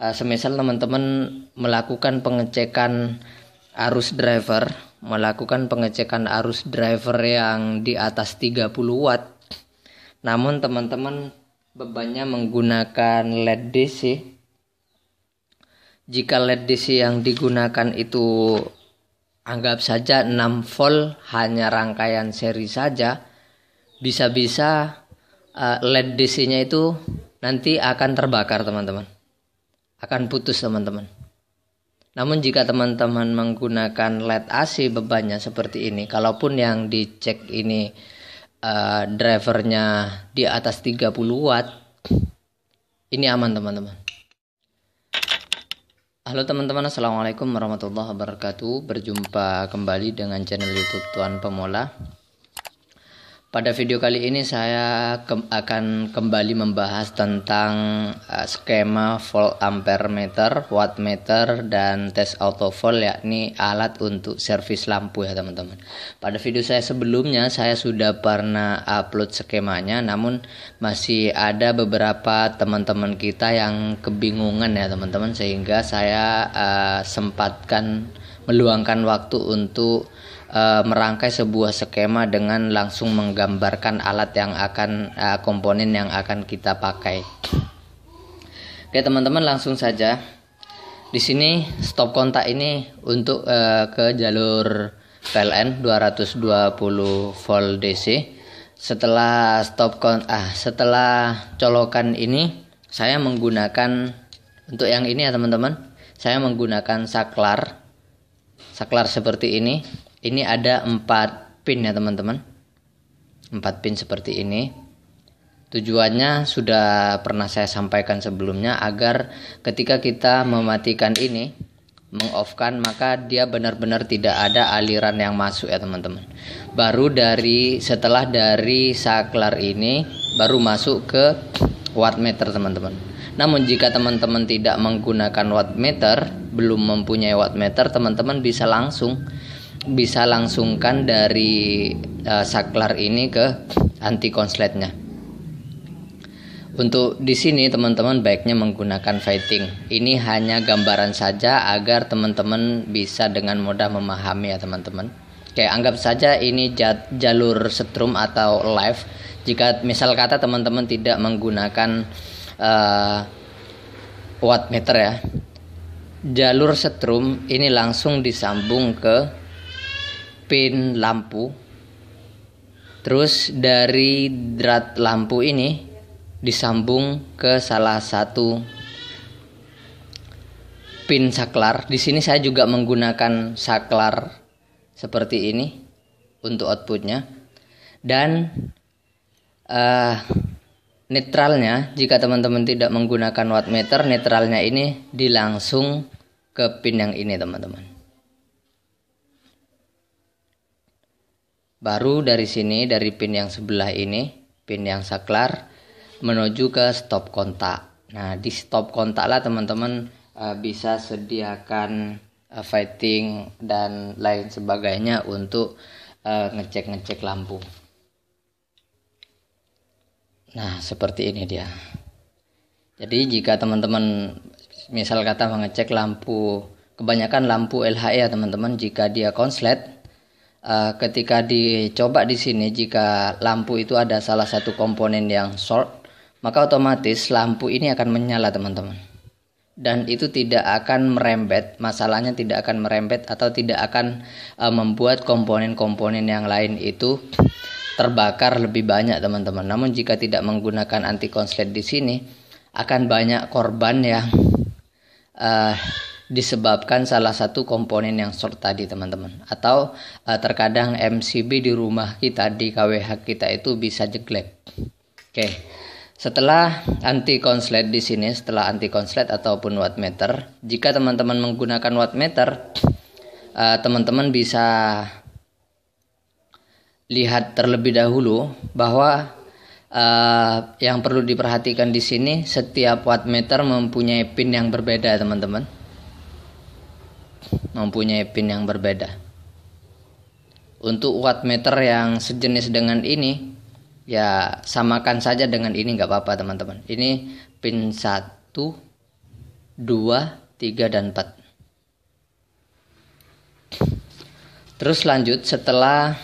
uh, semisal teman-teman melakukan pengecekan arus driver melakukan pengecekan arus driver yang di atas 30 watt namun teman-teman bebannya menggunakan LED DC jika LED DC yang digunakan itu anggap saja 6 volt hanya rangkaian seri saja bisa-bisa eh, LED DC-nya itu nanti akan terbakar teman-teman akan putus teman-teman. Namun jika teman-teman menggunakan LED AC bebannya seperti ini, kalaupun yang dicek ini uh, drivernya di atas 30 watt, ini aman teman-teman. Halo teman-teman, Assalamualaikum warahmatullahi wabarakatuh Berjumpa kembali dengan channel youtube Tuan Pemola pada video kali ini saya ke akan kembali membahas tentang uh, skema volt ampere meter, watt meter, dan tes autofol yakni alat untuk servis lampu ya teman-teman. Pada video saya sebelumnya saya sudah pernah upload skemanya namun masih ada beberapa teman-teman kita yang kebingungan ya teman-teman sehingga saya uh, sempatkan meluangkan waktu untuk Eh, merangkai sebuah skema dengan langsung menggambarkan alat yang akan uh, komponen yang akan kita pakai. Oke teman-teman langsung saja. Di sini stop kontak ini untuk uh, ke jalur PLN 220 volt DC. Setelah stop kontak ah setelah colokan ini saya menggunakan untuk yang ini ya teman-teman. Saya menggunakan saklar saklar seperti ini ini ada 4 pin ya teman-teman 4 pin seperti ini tujuannya sudah pernah saya sampaikan sebelumnya agar ketika kita mematikan ini kan maka dia benar-benar tidak ada aliran yang masuk ya teman-teman baru dari setelah dari saklar ini baru masuk ke wattmeter teman-teman namun jika teman-teman tidak menggunakan wattmeter belum mempunyai wattmeter teman-teman bisa langsung bisa langsungkan dari uh, saklar ini ke anti konsletnya. Untuk di sini teman-teman baiknya menggunakan fighting. Ini hanya gambaran saja agar teman-teman bisa dengan mudah memahami ya teman-teman. Oke, anggap saja ini jalur setrum atau live. Jika misal kata teman-teman tidak menggunakan uh, wattmeter ya. Jalur setrum ini langsung disambung ke pin lampu. Terus dari drat lampu ini disambung ke salah satu pin saklar. Di sini saya juga menggunakan saklar seperti ini untuk outputnya. Dan uh, netralnya, jika teman-teman tidak menggunakan wattmeter, netralnya ini dilangsung ke pin yang ini teman-teman. Baru dari sini dari pin yang sebelah ini, pin yang saklar menuju ke stop kontak. Nah, di stop kontak lah teman-teman uh, bisa sediakan uh, fighting dan lain sebagainya untuk eh, ngecek-ngecek uh, ngecek -ngecek lampu. Nah, seperti ini dia. Jadi jika teman-teman misal kata mengecek lampu kebanyakan lampu LHE ya teman-teman jika dia konslet Eh, ketika dicoba di sini jika lampu itu ada salah satu komponen yang short maka otomatis lampu ini akan menyala teman-teman dan itu tidak akan merembet masalahnya tidak akan merembet atau tidak akan uh, membuat komponen-komponen yang lain itu terbakar lebih banyak teman-teman namun jika tidak menggunakan anti konslet di sini akan banyak korban yang uh, disebabkan salah satu komponen yang short tadi teman-teman atau uh, terkadang MCB di rumah kita di KWH kita itu bisa jeglek. Oke. Okay. Setelah anti konslet di sini, setelah anti konslet ataupun wattmeter, jika teman-teman menggunakan wattmeter, eh, teman-teman uh, bisa lihat terlebih dahulu bahwa uh, yang perlu diperhatikan di sini setiap wattmeter mempunyai pin yang berbeda teman-teman mempunyai pin yang berbeda. Untuk wattmeter yang sejenis dengan ini, ya samakan saja dengan ini nggak apa-apa teman-teman. Ini pin 1, 2, 3, dan 4. Terus lanjut setelah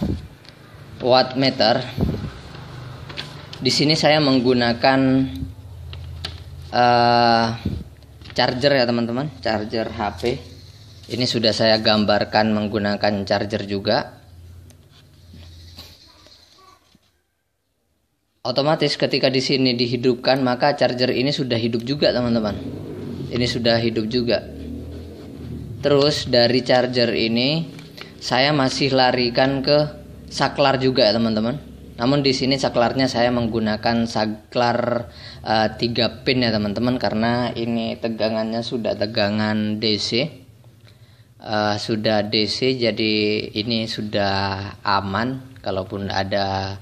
wattmeter, meter, di sini saya menggunakan uh, charger ya teman-teman, charger HP ini sudah saya gambarkan menggunakan charger juga. Otomatis ketika di sini dihidupkan maka charger ini sudah hidup juga teman-teman. Ini sudah hidup juga. Terus dari charger ini saya masih larikan ke saklar juga ya teman-teman. Namun di sini saklarnya saya menggunakan saklar uh, eh, 3 pin ya teman-teman karena ini tegangannya sudah tegangan DC uh, sudah DC jadi ini sudah aman kalaupun ada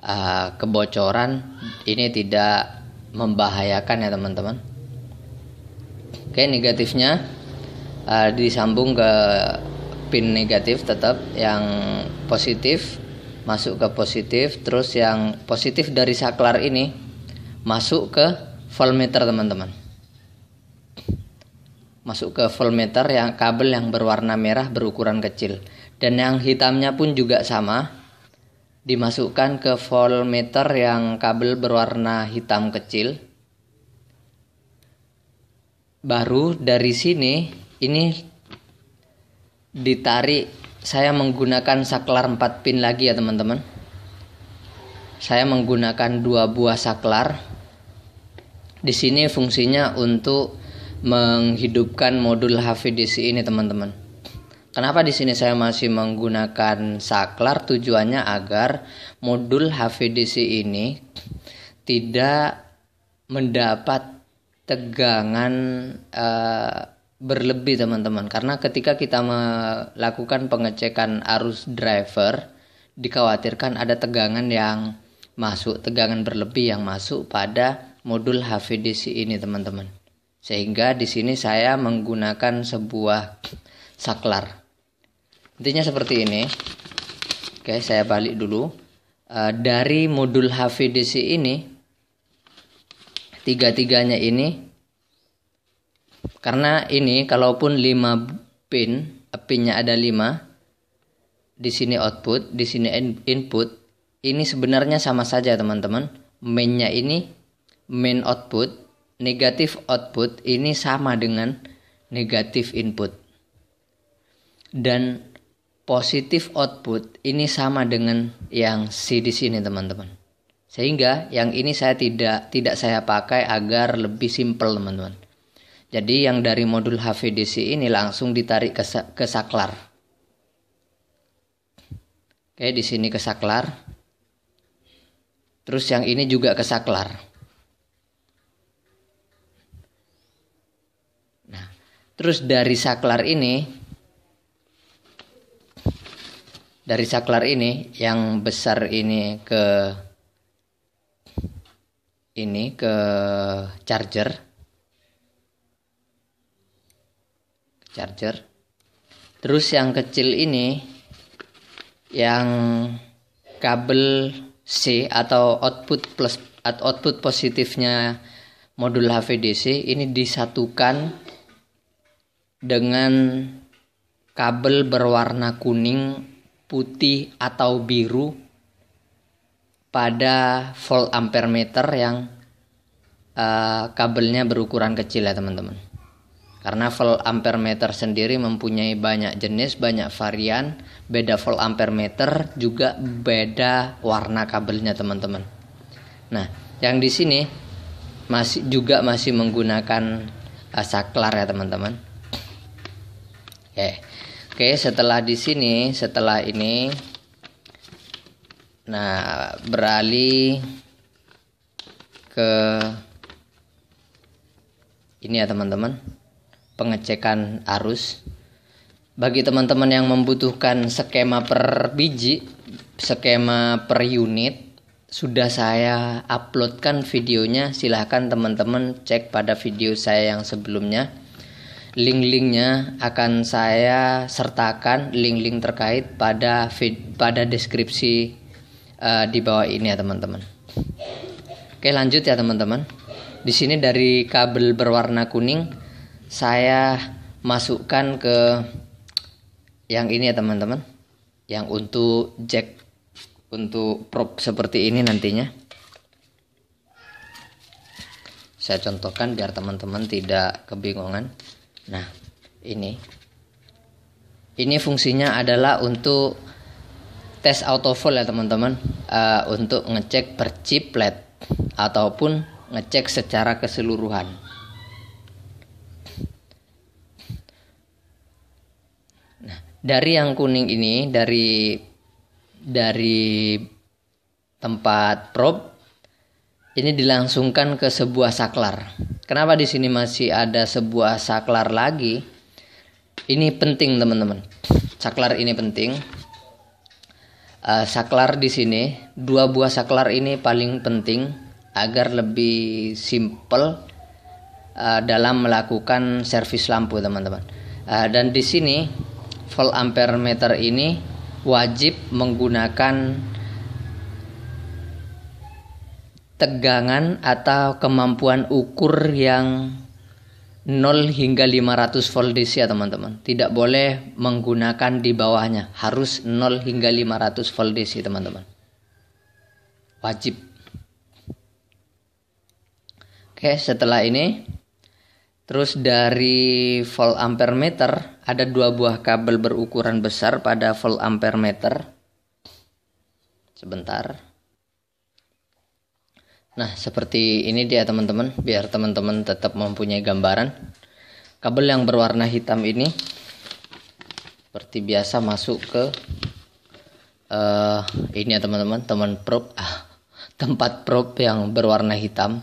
uh, kebocoran ini tidak membahayakan ya teman-teman oke negatifnya uh, disambung ke pin negatif tetap yang positif masuk ke positif terus yang positif dari saklar ini masuk ke voltmeter teman-teman masuk ke voltmeter yang kabel yang berwarna merah berukuran kecil dan yang hitamnya pun juga sama dimasukkan ke voltmeter yang kabel berwarna hitam kecil baru dari sini ini ditarik saya menggunakan saklar 4 pin lagi ya teman-teman saya menggunakan dua buah saklar di sini fungsinya untuk menghidupkan modul HVDC ini teman-teman. Kenapa di sini saya masih menggunakan saklar? Tujuannya agar modul HVDC ini tidak mendapat tegangan uh, berlebih teman-teman karena ketika kita melakukan pengecekan arus driver dikhawatirkan ada tegangan yang masuk tegangan berlebih yang masuk pada modul HVDC ini teman-teman sehingga di sini saya menggunakan sebuah saklar. Intinya seperti ini. Oke, saya balik dulu. E, dari modul HVDC ini, tiga-tiganya ini, karena ini kalaupun 5 pin, eh, pinnya ada 5, di sini output, di sini input, ini sebenarnya sama saja teman-teman. Mainnya ini main output, negatif output ini sama dengan negatif input. Dan positif output ini sama dengan yang C di sini teman-teman. Sehingga yang ini saya tidak tidak saya pakai agar lebih simple teman-teman. Jadi yang dari modul HVDC ini langsung ditarik ke, ke saklar. Oke, di sini ke saklar. Terus yang ini juga ke saklar. Terus dari saklar ini dari saklar ini yang besar ini ke ini ke charger charger terus yang kecil ini yang kabel C atau output plus output positifnya modul HVDC ini disatukan dengan kabel berwarna kuning, putih atau biru pada volt ampere meter yang uh, kabelnya berukuran kecil ya teman-teman. Karena volt ampere meter sendiri mempunyai banyak jenis, banyak varian, beda volt ampere meter juga beda warna kabelnya teman-teman. Nah, yang di sini masih juga masih menggunakan uh, saklar ya teman-teman Oke. Oke, setelah di sini, setelah ini nah beralih ke ini ya teman-teman. Pengecekan arus. Bagi teman-teman yang membutuhkan skema per biji, skema per unit sudah saya uploadkan videonya silahkan teman-teman cek pada video saya yang sebelumnya link-linknya akan saya sertakan link-link terkait pada feed, pada deskripsi uh, di bawah ini ya teman-teman. Oke lanjut ya teman-teman. Di sini dari kabel berwarna kuning saya masukkan ke yang ini ya teman-teman. Yang untuk jack untuk prop seperti ini nantinya. Saya contohkan biar teman-teman tidak kebingungan. Nah, ini ini fungsinya adalah untuk tes autofold ya teman-teman uh, untuk ngecek per chiplet ataupun ngecek secara keseluruhan. Nah, dari yang kuning ini dari dari tempat probe ini dilangsungkan ke sebuah saklar. Kenapa di sini masih ada sebuah saklar lagi? Ini penting teman-teman. Saklar ini penting. Uh, saklar di sini dua buah saklar ini paling penting agar lebih simple uh, dalam melakukan servis lampu teman-teman. Uh, dan di sini volt ampere meter ini wajib menggunakan tegangan atau kemampuan ukur yang 0 hingga 500 volt DC ya teman-teman. Tidak boleh menggunakan di bawahnya. Harus 0 hingga 500 volt DC teman-teman. Wajib. Oke setelah ini. Terus dari volt ampere meter. Ada dua buah kabel berukuran besar pada volt ampere meter. Sebentar. Nah, seperti ini dia teman-teman, biar teman-teman tetap mempunyai gambaran. Kabel yang berwarna hitam ini seperti biasa masuk ke uh, ini ya teman-teman, teman prop ah, tempat prop yang berwarna hitam.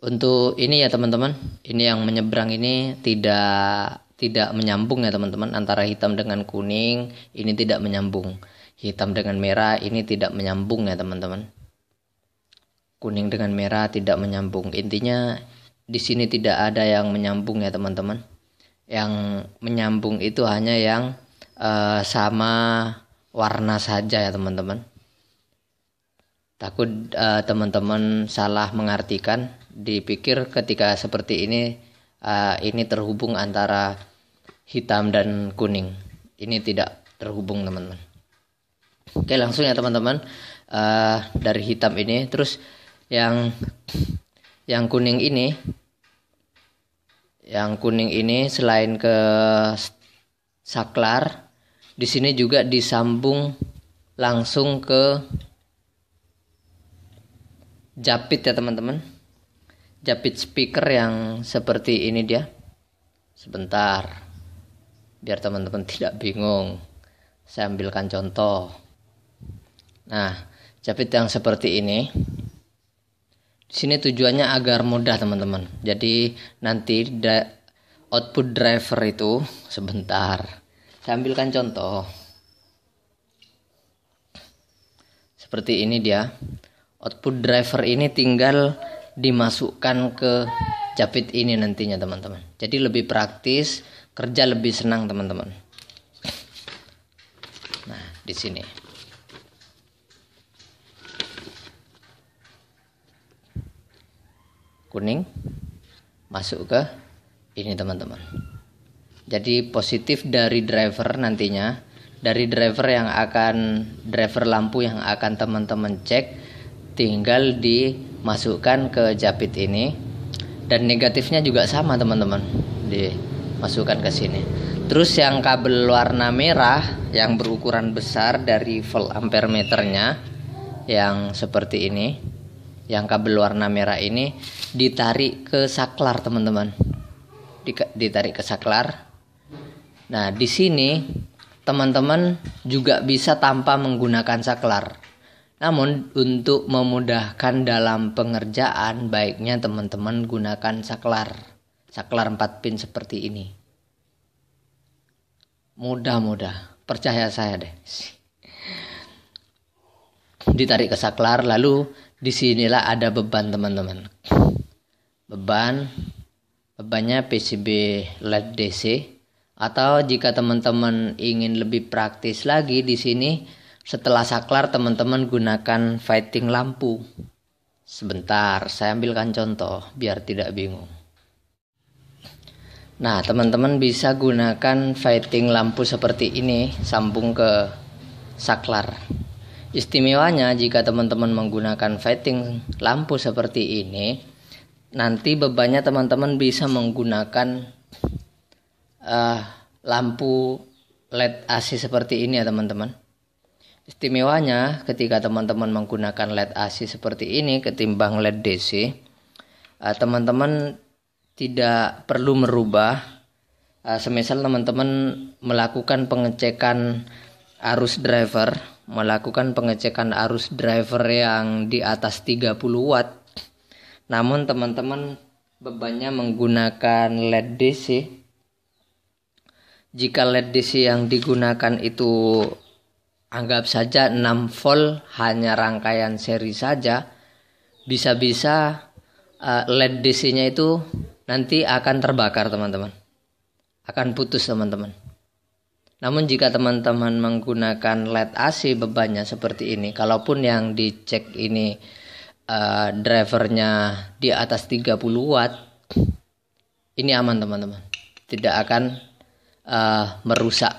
Untuk ini ya teman-teman, ini yang menyeberang ini tidak tidak menyambung ya teman-teman antara hitam dengan kuning ini tidak menyambung. Hitam dengan merah ini tidak menyambung ya teman-teman kuning dengan merah tidak menyambung intinya di sini tidak ada yang menyambung ya teman-teman yang menyambung itu hanya yang uh, sama warna saja ya teman-teman takut uh, teman-teman salah mengartikan dipikir ketika seperti ini uh, ini terhubung antara hitam dan kuning ini tidak terhubung teman-teman oke langsung ya teman-teman uh, dari hitam ini terus yang yang kuning ini yang kuning ini selain ke saklar di sini juga disambung langsung ke japit ya teman-teman japit speaker yang seperti ini dia sebentar biar teman-teman tidak bingung saya ambilkan contoh nah japit yang seperti ini sini tujuannya agar mudah teman-teman. Jadi nanti da- output driver itu sebentar. Saya ambilkan contoh. Seperti ini dia. Output driver ini tinggal dimasukkan ke capit ini nantinya teman-teman. Jadi lebih praktis, kerja lebih senang teman-teman. Nah, di sini. kuning masuk ke ini teman-teman jadi positif dari driver nantinya dari driver yang akan driver lampu yang akan teman-teman cek tinggal dimasukkan ke japit ini dan negatifnya juga sama teman-teman dimasukkan ke sini terus yang kabel warna merah yang berukuran besar dari volt ampere meternya yang seperti ini yang kabel warna merah ini ditarik ke saklar teman-teman ditarik ke saklar nah di sini teman-teman juga bisa tanpa menggunakan saklar namun untuk memudahkan dalam pengerjaan baiknya teman-teman gunakan saklar saklar 4 pin seperti ini mudah-mudah percaya saya deh ditarik ke saklar lalu disinilah ada beban teman-teman beban bebannya PCB LED DC atau jika teman-teman ingin lebih praktis lagi di sini setelah saklar teman-teman gunakan fighting lampu sebentar saya ambilkan contoh biar tidak bingung nah teman-teman bisa gunakan fighting lampu seperti ini sambung ke saklar istimewanya jika teman-teman menggunakan fighting lampu seperti ini nanti bebannya teman-teman bisa menggunakan uh, lampu LED AC seperti ini ya teman-teman. Istimewanya ketika teman-teman menggunakan LED AC seperti ini ketimbang LED DC, eh, teman-teman uh, tidak perlu merubah uh, semisal teman-teman melakukan pengecekan arus driver, melakukan pengecekan arus driver yang di atas 30 watt namun teman-teman bebannya menggunakan LED DC jika LED DC yang digunakan itu anggap saja 6 volt hanya rangkaian seri saja bisa-bisa eh, LED DC-nya itu nanti akan terbakar teman-teman akan putus teman-teman namun jika teman-teman menggunakan LED AC bebannya seperti ini kalaupun yang dicek ini uh, drivernya di atas 30 watt ini aman teman-teman tidak akan uh, merusak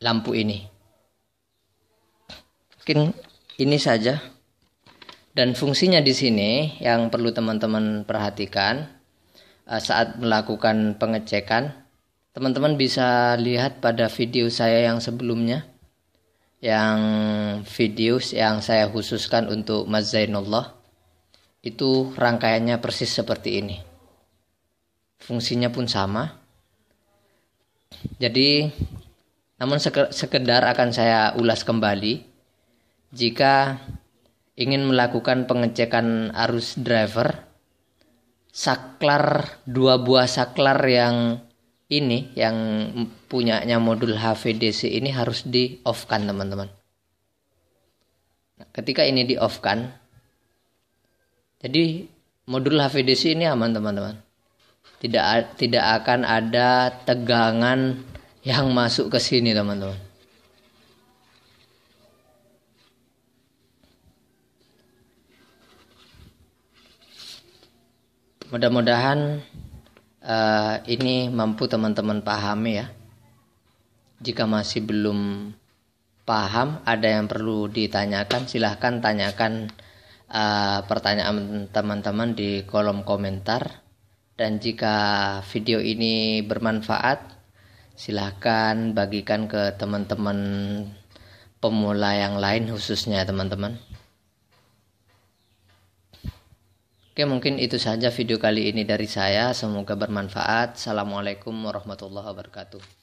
lampu ini mungkin ini saja dan fungsinya di sini yang perlu teman-teman perhatikan uh, saat melakukan pengecekan teman-teman bisa lihat pada video saya yang sebelumnya yang video yang saya khususkan untuk Mas Zainullah itu rangkaiannya persis seperti ini. Fungsinya pun sama. Jadi namun sekedar akan saya ulas kembali jika ingin melakukan pengecekan arus driver saklar dua buah saklar yang ini yang punyanya modul HVDC ini harus di off kan teman-teman. Nah, ketika ini di off kan, jadi modul HVDC ini aman teman-teman. Tidak tidak akan ada tegangan yang masuk ke sini teman-teman. mudah-mudahan uh, ini mampu teman-teman pahami ya. Jika masih belum paham, ada yang perlu ditanyakan, silahkan tanyakan uh, pertanyaan teman-teman di kolom komentar. Dan jika video ini bermanfaat, silahkan bagikan ke teman-teman pemula yang lain khususnya teman-teman. Oke, mungkin itu saja video kali ini dari saya. Semoga bermanfaat. Assalamualaikum warahmatullahi wabarakatuh.